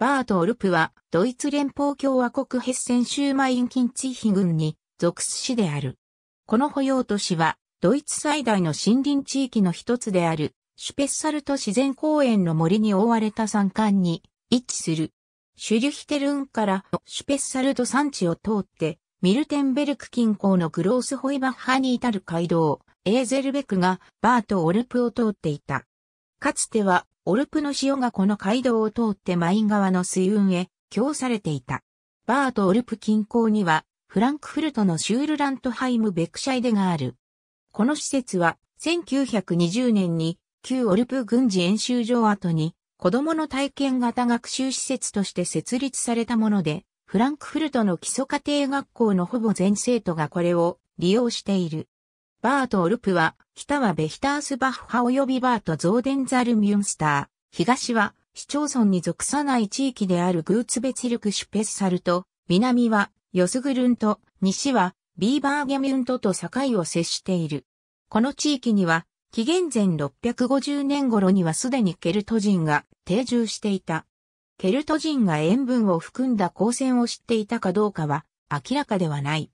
バート・オルプは、ドイツ連邦共和国ヘッセン州マインキンツィヒ郡に属す市である。この保養都市は、ドイツ最大の森林地域の一つである、シュペッサルト自然公園の森に覆われた山間に位置する。シュリュヒテルンからシュペッサルト山地を通って、ミルテンベルク近郊のグロースホイバッハに至る街道、エーゼルベクがバート・オルプを通っていた。かつてはオルプの潮がこの街道を通ってマイン川の水運へ供されていた。バーとオルプ近郊には、フランクフルトのシュールラントハイム・ベクシャイデがある。この施設は、1920年に、旧オルプ軍事演習場跡に、子供の体験型学習施設として設立されたもので、フランクフルトの基礎家庭学校のほぼ全生徒がこれを利用している。バーとオルプは北はベヒタースバッハ及びバート・ゾーデンザル・ミュンスター、東は市町村に属さない地域であるグーツベツルク・シュペッサルト、南はヨスグルント、西はビーバーゲミュントと境を接している。この地域には、紀元前650年頃にはすでにケルト人が定住していた。ケルト人が塩分を含んだ光線を知っていたかどうかは明らかではない。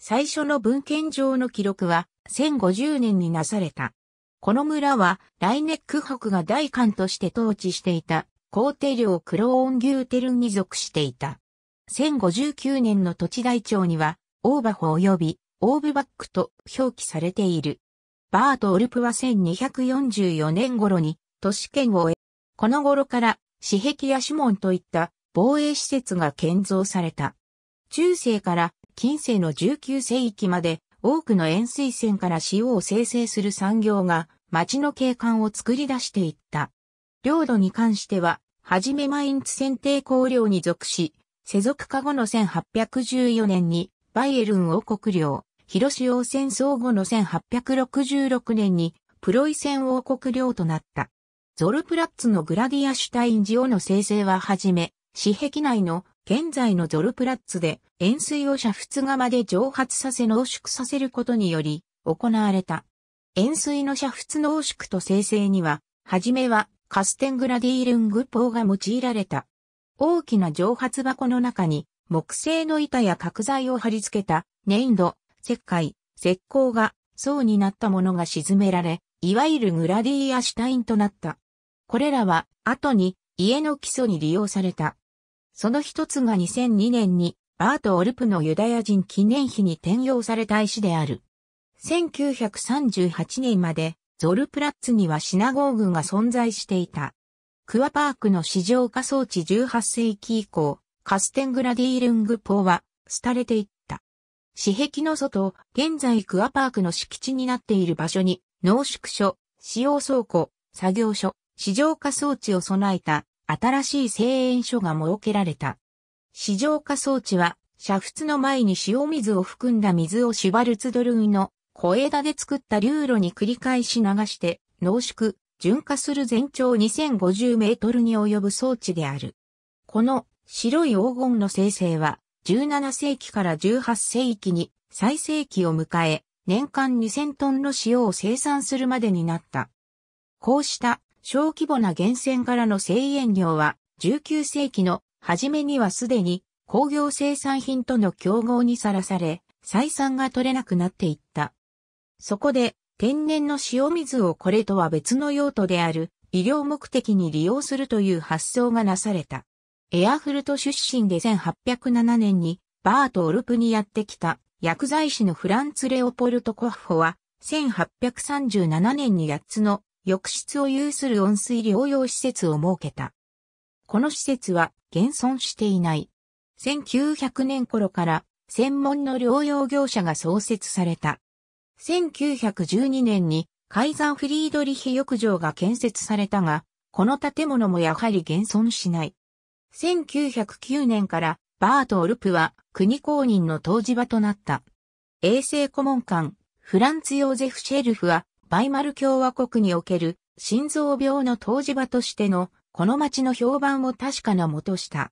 最初の文献上の記録は1050年になされた。この村はライネック伯が大官として統治していた皇帝領クローンギューテルンに属していた。1059年の土地台帳にはオーバホ及びオーブバックと表記されている。バート・オルプは1244年頃に都市圏を得、この頃から私壁や指紋といった防衛施設が建造された。中世から近世の19世紀まで多くの塩水泉から塩を生成する産業が町の景観を作り出していった。領土に関しては、はじめンツ選定公領に属し、世俗化後の1814年にバイエルン王国領、広塩戦争後の1866年にプロイセン王国領となった。ゾルプラッツのグラディアシュタインジオの生成ははじめ、市壁内の現在のゾルプラッツで塩水を煮沸釜で蒸発させ濃縮させることにより行われた。塩水の煮沸濃縮と生成には、はじめはカステングラディールングーが用いられた。大きな蒸発箱の中に木製の板や角材を貼り付けた粘土、石灰、石膏が層になったものが沈められ、いわゆるグラディーアシュタインとなった。これらは後に家の基礎に利用された。その一つが2002年にバート・オルプのユダヤ人記念碑に転用された石である。1938年までゾルプラッツにはシナゴーグが存在していた。クワパークの市場化装置18世紀以降、カステングラディールングポーは廃れていった。市壁の外、現在クワパークの敷地になっている場所に、濃縮所、使用倉庫、作業所、市場化装置を備えた新しい製塩所が設けられた。市場化装置は、煮沸の前に塩水を含んだ水をシュバルツドルンの小枝で作った流路に繰り返し流して濃縮、純化する全長2050メートルに及ぶ装置である。この白い黄金の生成は17世紀から18世紀に最盛期を迎え、年間2000トンの塩を生産するまでになった。こうした小規模な源泉からの製塩業は、19世紀の初めにはすでに工業生産品との競合にさらされ、採算が取れなくなっていった。そこで、天然の塩水をこれとは別の用途である医療目的に利用するという発想がなされた。エアフルト出身で1807年にバート・オルプにやってきた薬剤師のフランツ・レオポルト・コッホは1837年に8つの浴室を有する温水療養施設を設けた。この施設は現存していない。1900年頃から専門の療養業者が創設された。1912年にカイザーフリードリヒ浴場が建設されたが、この建物もやはり現存しない。1909年からバート・オルプは国公認の当事場となった。衛生顧問官、フランツ・ヨーゼフ・シェルフはバイマル共和国における心臓病の当事場としてのこの町の評判を確かなもとした。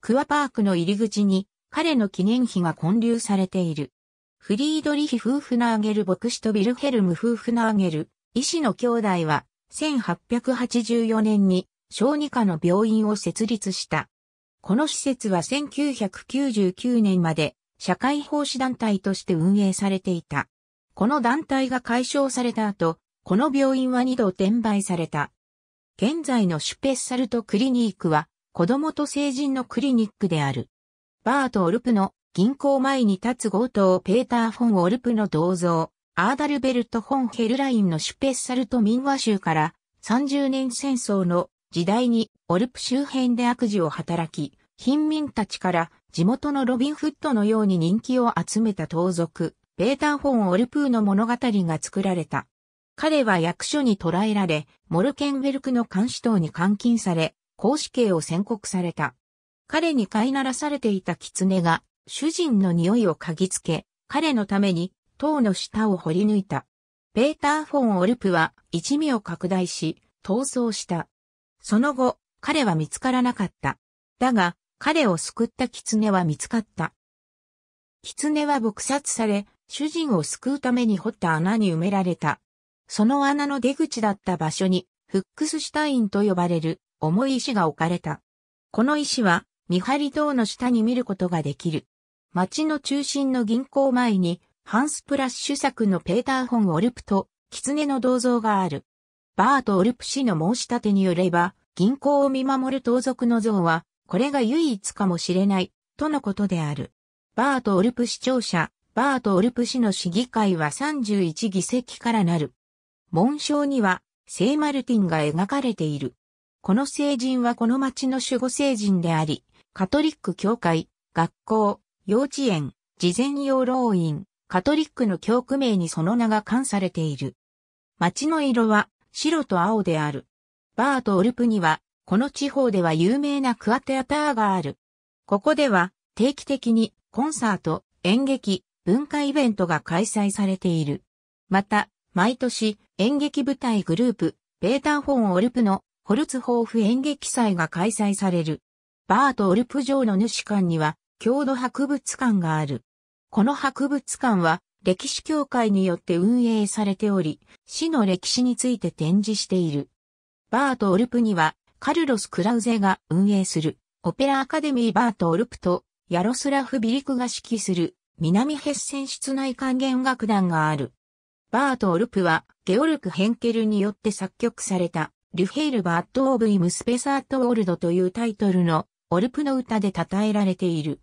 クアパークの入り口に彼の記念碑が建立されている。フリードリヒ・夫婦ナーゲル牧師とビルヘルム・夫婦ナーゲル、医師の兄弟は1884年に小児科の病院を設立した。この施設は1999年まで社会奉仕団体として運営されていた。この団体が解消された後、この病院は2度転売された。現在のシュペッサルトクリニックは、子供と成人のクリニックである。バート・オルプの銀行前に立つ強盗ペーター・フォン・オルプの銅像、アーダルベルト・フォン・ヘルラインのシュペッサルト民話集から30年戦争の時代にオルプ周辺で悪事を働き、貧民たちから地元のロビンフットのように人気を集めた盗賊、ベータン・フォン・オルプーの物語が作られた。彼は役所に捕らえられ、モルケンベルクの監視塔に監禁され、公死刑を宣告された。彼に飼いならされていた狐が、主人の匂いを嗅ぎつけ、彼のために、塔の下を掘り抜いた。ベーター・フォン・オルプは一味を拡大し、逃走した。その後、彼は見つからなかった。だが、彼を救った狐は見つかった。狐は撲殺され、主人を救うために掘った穴に埋められた。その穴の出口だった場所に、フックスシュタインと呼ばれる重い石が置かれた。この石は、見張り塔の下に見ることができる。町の中心の銀行前に、ハンスプラッシュ作のペーター・ホン・オルプと、狐の銅像がある。バート・オルプ氏の申し立てによれば、銀行を見守る盗賊の像は、これが唯一かもしれない、とのことである。バート・オルプ市庁舎、バートオルプ氏の市議会は31議席からなる。紋章には、聖マルティンが描かれている。この聖人はこの町の守護聖人であり、カトリック教会、学校、幼稚園、事前養老院、カトリックの教区名にその名が冠されている。町の色は白と青である。バートオルプには、この地方では有名なクアテアターがある。ここでは定期的にコンサート、演劇、文化イベントが開催されている。また、毎年演劇舞台グループ、ベーターフォン・オルプのホルツホーフ演劇祭が開催される。バート・オルプ城の主館には、郷土博物館がある。この博物館は、歴史協会によって運営されており、市の歴史について展示している。バート・オルプには、カルロス・クラウゼが運営する、オペラアカデミーバート・オルプと、ヤロスラフ・ビリクが指揮する、南ヘッセン室内管弦楽団がある。バート・オルプは、ゲオルク・ヘンケルによって作曲された、リュヘイル・バッド・オブ・イム・スペサート・オールドというタイトルの、オルプの歌で称えられている。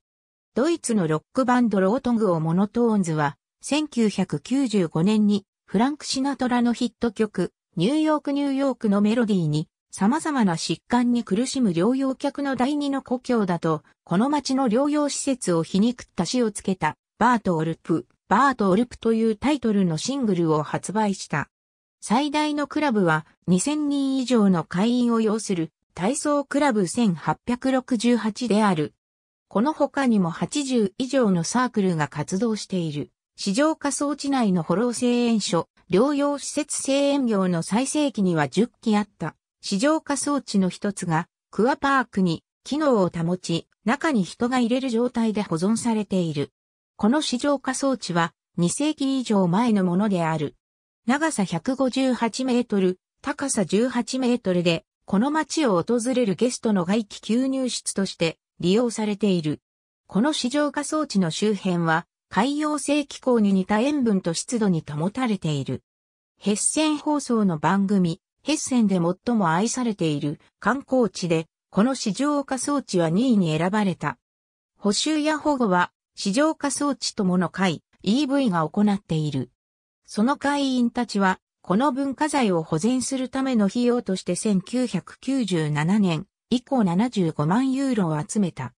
ドイツのロックバンドロートグ・オ・モノトーンズは、1995年に、フランク・シナトラのヒット曲、ニューヨーク・ニューヨークのメロディーに、様々な疾患に苦しむ療養客の第二の故郷だと、この街の療養施設を皮肉った詩をつけたバート・オルプ、バート・オルプというタイトルのシングルを発売した。最大のクラブは2000人以上の会員を要する体操クラブ1868である。この他にも80以上のサークルが活動している。市場仮想地内のホロー製塩所、療養施設製塩業の最盛期には10基あった。市場仮想地の一つがクアパークに機能を保ち、中に人が入れる状態で保存されている。この市場化装置は2世紀以上前のものである。長さ158メートル、高さ18メートルで、この街を訪れるゲストの外気吸入室として利用されている。この市場化装置の周辺は、海洋性気候に似た塩分と湿度に保たれている。ヘッセン放送の番組、ヘッセンで最も愛されている観光地で、この市場化装置は2位に選ばれた。補修や保護は市場化装置ともの会 EV が行っている。その会員たちは、この文化財を保全するための費用として1997年以降75万ユーロを集めた。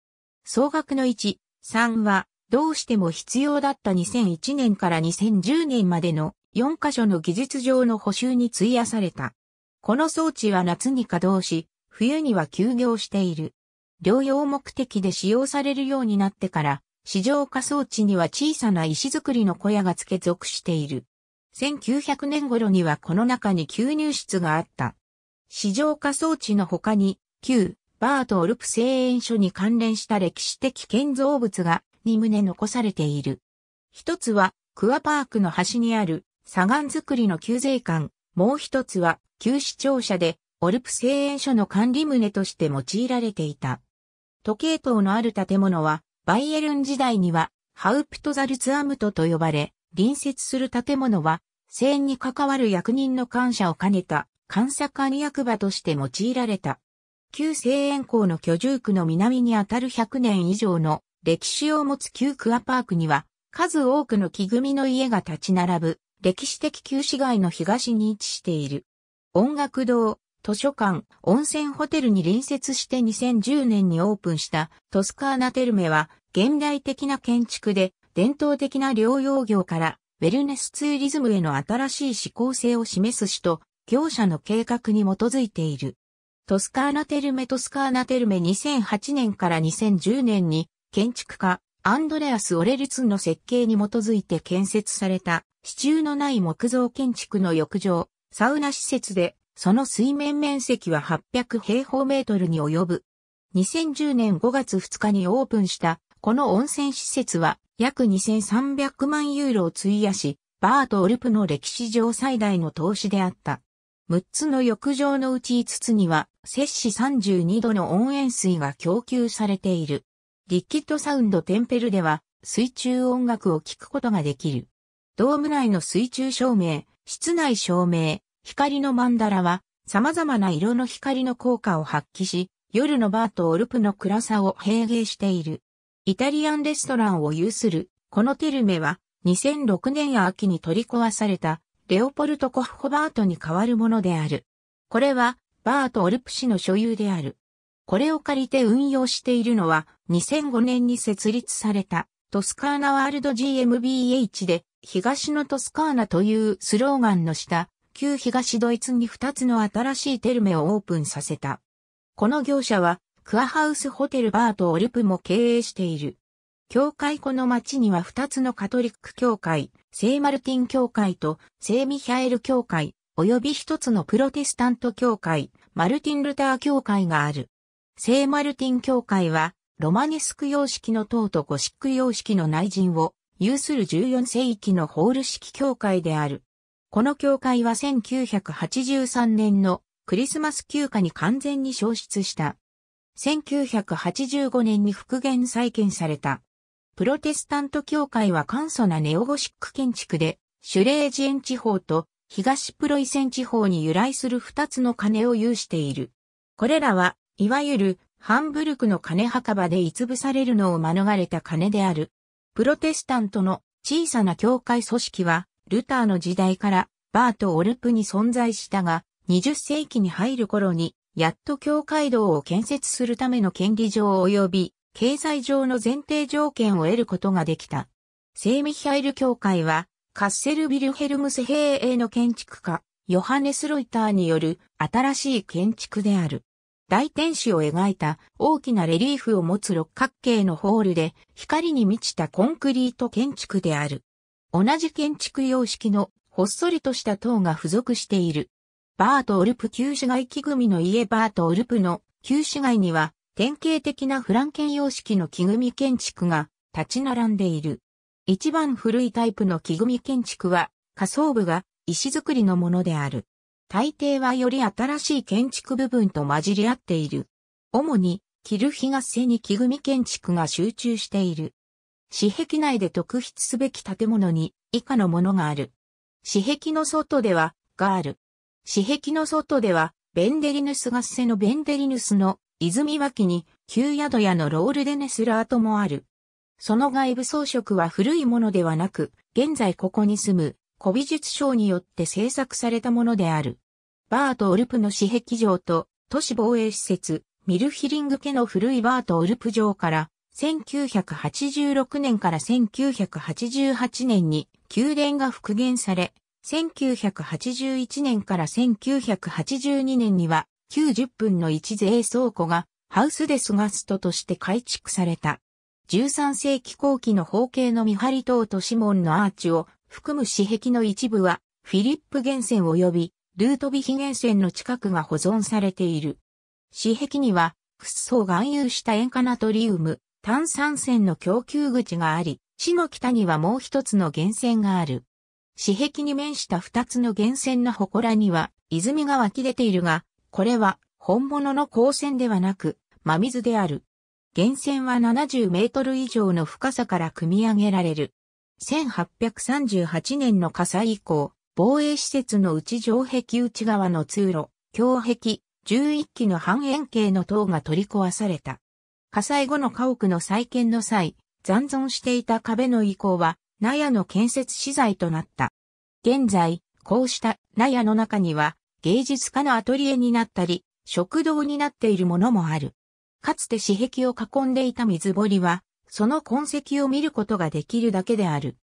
総額の1、3は、どうしても必要だった2001年から2010年までの4カ所の技術上の補修に費やされた。この装置は夏に稼働し、冬には休業している。療養目的で使用されるようになってから市場仮想地には小さな石造りの小屋が付け属している。1900年頃にはこの中に吸入室があった。市場仮想地の他に、旧バートオルプ製園所に関連した歴史的建造物が2棟残されている。一つは、クアパークの端にある、砂岩造りの旧税関、もう一つは、旧市庁舎で、オルプ製園所の管理棟として用いられていた。時計塔のある建物は、バイエルン時代には、ハウプトザルツアムトと呼ばれ、隣接する建物は、戦に関わる役人の感謝を兼ねた、監査官役場として用いられた。旧西園校の居住区の南にあたる100年以上の歴史を持つ旧クアパークには、数多くの木組みの家が立ち並ぶ、歴史的旧市街の東に位置している。音楽堂、図書館、温泉ホテルに隣接して2010年にオープンしたトスカーナテルメは現代的な建築で伝統的な療養業からウェルネスツーリズムへの新しい指向性を示す市と業者の計画に基づいている。トスカーナテルメトスカーナテルメ2008年から2010年に建築家アンドレアス・オレルツンの設計に基づいて建設された支柱のない木造建築の浴場、サウナ施設でその水面面積は800平方メートルに及ぶ。2010年5月2日にオープンした、この温泉施設は約2300万ユーロを費やし、バーとオルプの歴史上最大の投資であった。6つの浴場のうち5つには、摂氏32度の温塩水が供給されている。リキッドサウンドテンペルでは、水中音楽を聴くことができる。ドーム内の水中照明、室内照明、光の曼荼羅は、様々な色の光の効果を発揮し、夜のバーとオルプの暗さを平芸している。イタリアンレストランを有する、このテルメは、2006年秋に取り壊された、レオポルト・コフホバートに代わるものである。これは、バーとオルプ市の所有である。これを借りて運用しているのは、2005年に設立された、トスカーナワールド GmbH で、東のトスカーナというスローガンの下、旧東ドイツに2つの新しいテルメをオープンさせた。この業者は、クアハウスホテルバーとオルプも経営している。教会この町には2つのカトリック教会、聖マルティン教会と聖ミヒャエル教会、及び1つのプロテスタント教会、マルティン・ルター教会がある。聖マルティン教会は、ロマネスク様式の塔とゴシック様式の内陣を有する14世紀のホール式教会である。この教会は1983年のクリスマス休暇に完全に消失した。1985年に復元再建された。プロテスタント教会は簡素なネオゴシック建築で、シュレージエン地方と東プロイセン地方に由来する二つの鐘を有している。これらは、いわゆるハンブルクの鐘墓場でつぶされるのを免れた鐘である。プロテスタントの小さな教会組織は、ルターの時代からバーとオルプに存在したが、20世紀に入る頃に、やっと教会堂を建設するための権利上及び経済上の前提条件を得ることができた。セーミヒャイル教会は、カッセルビルヘルムス兵営の建築家、ヨハネス・ロイターによる新しい建築である。大天使を描いた大きなレリーフを持つ六角形のホールで光に満ちたコンクリート建築である。同じ建築様式のほっそりとした塔が付属している。バート・オルプ旧市街木組の家バート・オルプの旧市街には典型的なフランケン様式の木組建築が立ち並んでいる。一番古いタイプの木組建築は下層部が石造りのものである。大抵はより新しい建築部分と混じり合っている。主に、キルヒガッセに木組建築が集中している。私壁内で特筆すべき建物に以下のものがある。私壁の外では、がある。私壁の外では、ベンデリヌス合セのベンデリヌスの泉脇に、旧宿屋のロールデネスラートもある。その外部装飾は古いものではなく、現在ここに住む古美術商によって制作されたものである。バート・オルプの私壁城と都市防衛施設、ミルヒリング家の古いバート・オルプ城から1986年から1988年に宮殿が復元され、1981年から1982年には90分の一税倉庫がハウスデスガストとして改築された。13世紀後期の方形の見張り塔と指紋のアーチを含む私壁の一部はフィリップ源泉及びルートビヒ源泉の近くが保存されている。私壁には、屈層含有した塩化ナトリウム、炭酸泉の供給口があり、市の北にはもう一つの源泉がある。市壁に面した二つの源泉の祠には、泉が湧き出ているが、これは本物の光線ではなく、真水である。源泉は70メートル以上の深さから組み上げられる。1838年の火災以降、防衛施設の内城壁内側の通路、橋壁、11基の半円形の塔が取り壊された。火災後の家屋の再建の際、残存していた壁の遺構は、納屋の建設資材となった。現在、こうした納屋の中には、芸術家のアトリエになったり、食堂になっているものもある。かつて紙壁を囲んでいた水堀は、その痕跡を見ることができるだけである。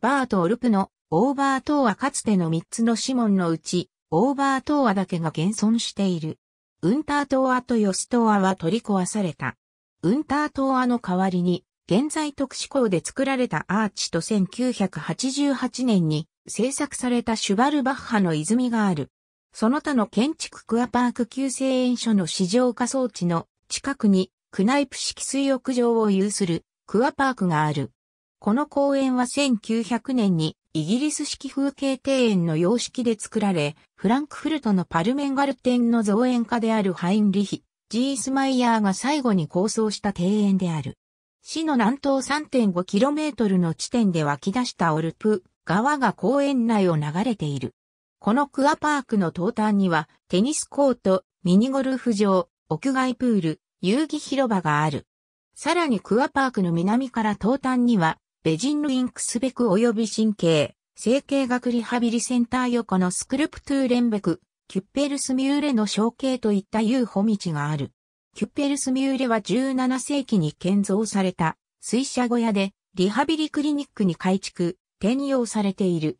バーとオルプのオーバーーアかつての3つの指紋のうち、オーバーーアだけが現存している。ウンターーアとヨスーアは取り壊された。ウンタートーアの代わりに、現在特殊工で作られたアーチと1988年に制作されたシュバルバッハの泉がある。その他の建築クアパーク旧制園所の市場化装置の近くにクナイプ式水浴場を有するクアパークがある。この公園は1900年にイギリス式風景庭園の様式で作られ、フランクフルトのパルメンガルテンの造園家であるハインリヒ・ジースマイヤーが最後に構想した庭園である。市の南東 3.5km の地点で湧き出したオルプ川が公園内を流れている。このクアパークの東端にはテニスコート、ミニゴルフ場、屋外プール、遊戯広場がある。さらにクアパークの南から東端にはベジンルインクスベク及び神経、整形学リハビリセンター横のスクルプトゥーレンベクキュッペルスミューレの象形といった遊歩道がある。キュッペルスミューレは17世紀に建造された水車小屋でリハビリクリニックに改築、転用されている。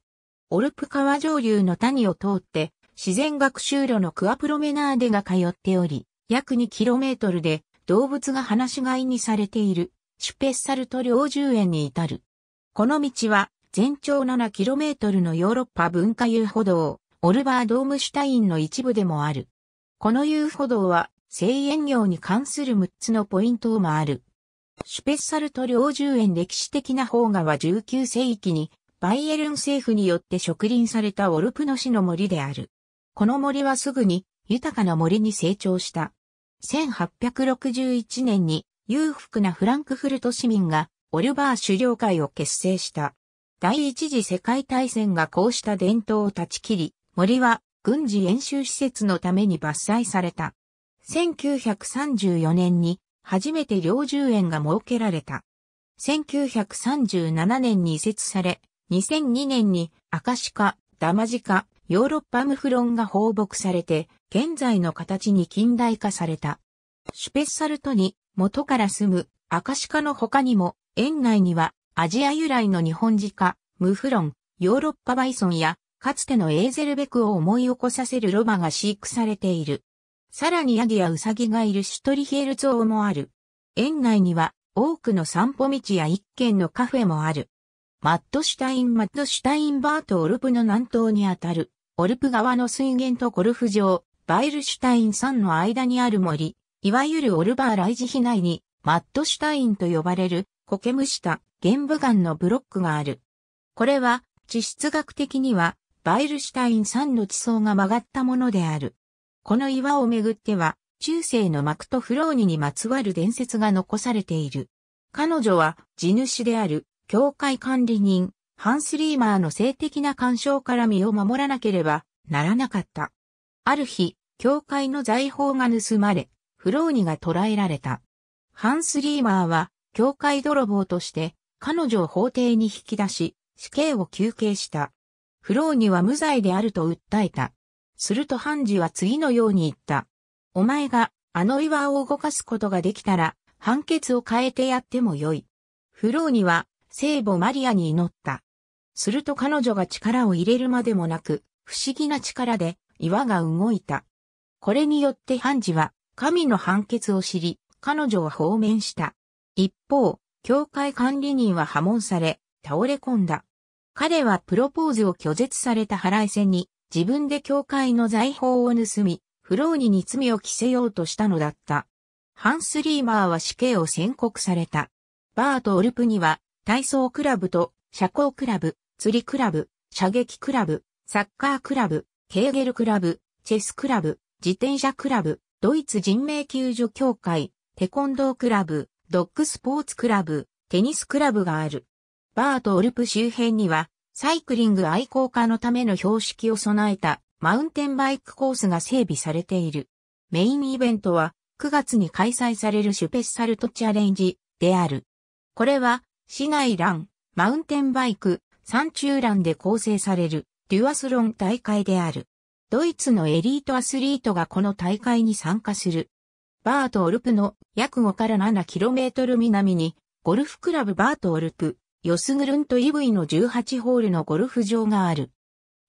オルプ川上流の谷を通って自然学習路のクアプロメナーデが通っており、約 2km で動物が放し飼いにされているシュペッサルト領住園に至る。この道は全長 7km のヨーロッパ文化遊歩道、オルバードームシュタインの一部でもある。この遊歩道は、製園業に関する6つのポイントを回る。シュペッサルト領住園歴史的な方がは19世紀に、バイエルン政府によって植林されたオルプノ市の森である。この森はすぐに豊かな森に成長した。1861年に裕福なフランクフルト市民がオルバー狩猟会を結成した。第一次世界大戦がこうした伝統を断ち切り、森は軍事演習施設のために伐採された。1934年に初めて領銃園が設けられた。1937年に移設され、2002年にアカシカ、ダマジカ、ヨーロッパムフロンが放牧されて、現在の形に近代化された。シュペッサルトに元から住むアカシカの他にも、園内にはアジア由来の日本ジカ、ムフロン、ヨーロッパバイソンやかつてのエーゼルベクを思い起こさせるロバが飼育されている。さらにヤギやウサギがいるシュトリヒエルゾウもある。園内には多くの散歩道や一軒のカフェもある。マットシュタインマットシュタインバートオルプの南東にあたる、オルプ川の水源とゴルフ場、バイルシュタイン山の間にある森、いわゆるオルバーライジヒ内に、マットシュタインと呼ばれる、苔むした、玄武岩のブロックがある。これは、地質学的には、バイルシュタイン山の地層が曲がったものである。この岩をめぐっては、中世のマクトフローニにまつわる伝説が残されている。彼女は地主である教会管理人、ハンスリーマーの性的な干渉から身を守らなければならなかった。ある日、教会の財宝が盗まれ、フローニが捕らえられた。ハンスリーマーは、教会泥棒として、彼女を法廷に引き出し、死刑を求刑した。フローニは無罪であると訴えた。するとハンジは次のように言った。お前があの岩を動かすことができたら判決を変えてやってもよい。フローニは聖母マリアに祈った。すると彼女が力を入れるまでもなく、不思議な力で岩が動いた。これによってハンジは神の判決を知り、彼女は放免した。一方、教会管理人は破門され、倒れ込んだ。彼はプロポーズを拒絶された腹いせに、自分で教会の財宝を盗み、フローニに罪を着せようとしたのだった。ハンス・リーマーは死刑を宣告された。バート・オルプには、体操クラブと、社交クラブ、釣りクラブ、射撃クラブ、サッカークラブ、ケーゲルクラブ、チェスクラブ、自転車クラブ、ドイツ人命救助協会、テコンドークラブ、ドッグスポーツクラブ、テニスクラブがある。バートオルプ周辺には、サイクリング愛好家のための標識を備えたマウンテンバイクコースが整備されている。メインイベントは9月に開催されるシュペッサルトチャレンジである。これは市内ラン、マウンテンバイク、山中ランで構成されるデュアスロン大会である。ドイツのエリートアスリートがこの大会に参加する。バートオルプの約5から 7km 南にゴルフクラブバートオルプヨスグルントイブイの18ホールのゴルフ場がある。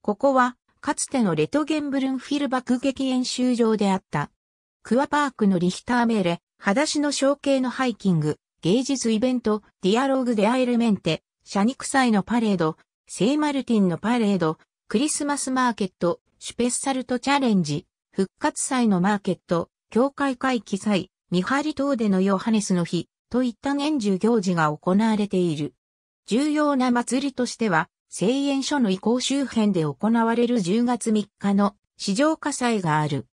ここは、かつてのレトゲンブルンフィル爆撃演習場であった。クアパークのリヒターメーレ、裸足の象形のハイキング、芸術イベント、ディアローグ・デ・アイルメンテ、シ肉祭のパレード、聖マルティンのパレード、クリスマスマーケット、シュペッサルトチャレンジ、復活祭のマーケット、教会会期祭、見張り等でのヨハネスの日、といった年中行事が行われている。重要な祭りとしては、製園所の移行周辺で行われる10月3日の市場火災がある。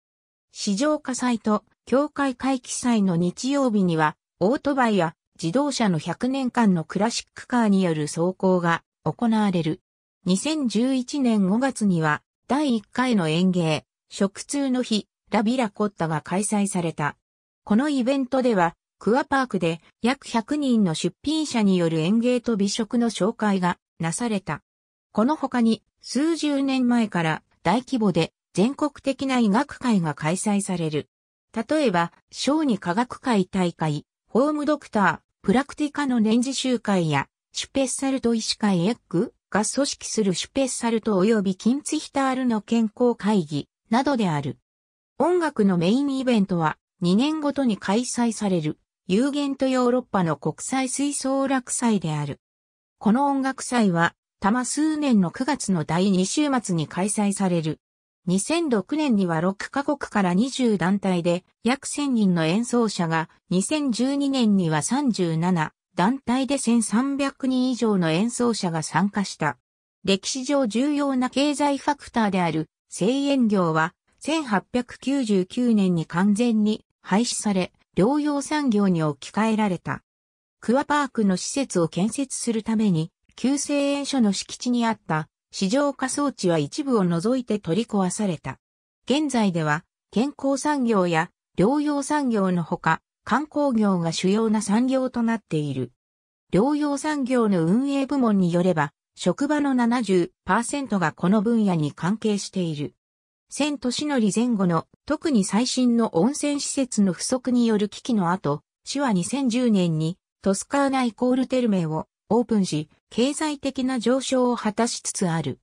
市場火災と教会会期祭の日曜日には、オートバイや自動車の100年間のクラシックカーによる走行が行われる。2011年5月には、第1回の園芸、食通の日、ラビラコッタが開催された。このイベントでは、クアパークで約100人の出品者による園芸と美食の紹介がなされた。この他に数十年前から大規模で全国的な医学会が開催される。例えば、小児科学会大会、ホームドクター、プラクティカの年次集会や、シュペッサルト医師会エッグが組織するシュペッサルト及びキンツヒタールの健康会議などである。音楽のメインイベントは2年ごとに開催される。有限とヨーロッパの国際吹奏楽祭である。この音楽祭は、たま数年の9月の第2週末に開催される。2006年には6カ国から20団体で約1000人の演奏者が、2012年には37団体で1300人以上の演奏者が参加した。歴史上重要な経済ファクターである声援業は1899年に完全に廃止され、療養産業に置き換えられた。クワパークの施設を建設するために、救世園所の敷地にあった市場仮装置は一部を除いて取り壊された。現在では健康産業や療養産業のほか観光業が主要な産業となっている。療養産業の運営部門によれば職場の70%がこの分野に関係している。千都市のり前後の特に最新の温泉施設の不足による危機の後、市は2010年にトスカーナイコールテルメをオープンし、経済的な上昇を果たしつつある。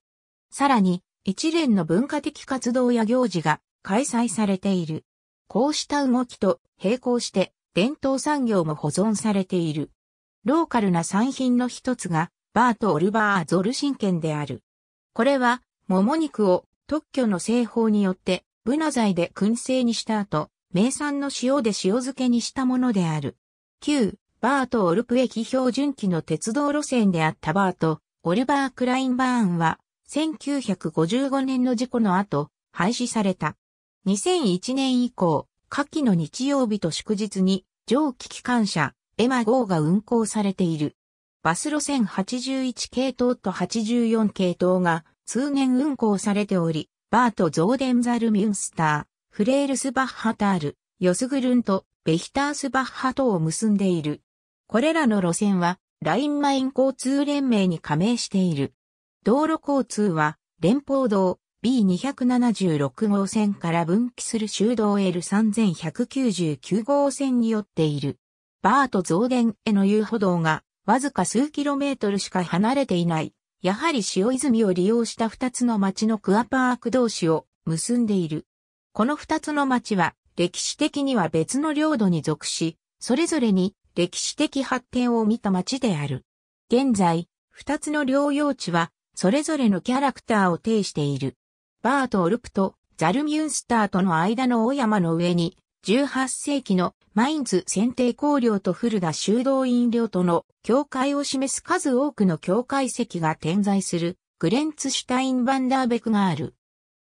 さらに、一連の文化的活動や行事が開催されている。こうした動きと並行して伝統産業も保存されている。ローカルな産品の一つがバート・オルバーゾル神券である。これは、もも肉を特許の製法によって、ブナ材で燻製にした後、名産の塩で塩漬けにしたものである。旧、バート・オルプ駅標準機の鉄道路線であったバート、オルバー・クラインバーンは、1955年の事故の後、廃止された。2001年以降、夏季の日曜日と祝日に、蒸気機関車、エマ号が運行されている。バス路線81系統と84系統が通年運行されており、バート・ゾーデンザル・ミュンスター、フレールスバッハタール、ヨスグルンとベヒタースバッハとを結んでいる。これらの路線は、ラインマイン交通連盟に加盟している。道路交通は、連邦道 B276 号線から分岐する修道 L3199 号線によっている。バートゾーデンへの遊歩道が、わずか数キロメートルしか離れていない。やはり塩泉を利用した二つの町のクアパーク同士を結んでいる。この二つの町は歴史的には別の領土に属し、それぞれに歴史的発展を見た町である。現在、二つの療養地は、それぞれのキャラクターを呈している。バーとオルプとザルミュンスターとの間の大山の上に、18世紀のマインズ選定公領と古田修道院領との境界を示す数多くの境界石が点在するグレンツシュタインバンダーベクがある。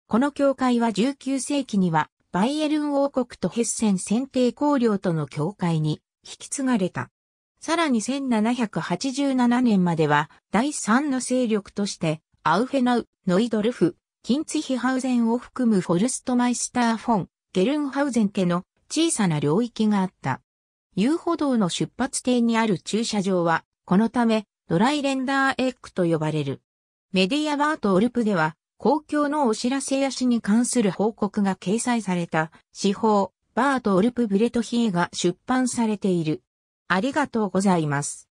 この境界は19世紀にはバイエルン王国とヘッセン選定公領との境界に引き継がれた。さらに1787年までは第3の勢力としてアウフェナウ、ノイドルフ、キンツヒハウゼンを含むフォルストマイスターフォン、ゲルンハウゼン家の小さな領域があった。遊歩道の出発点にある駐車場は、このため、ドライレンダーエッグと呼ばれる。メディアバートオルプでは、公共のお知らせや市に関する報告が掲載された、司法、バートオルプブレトヒエが出版されている。ありがとうございます。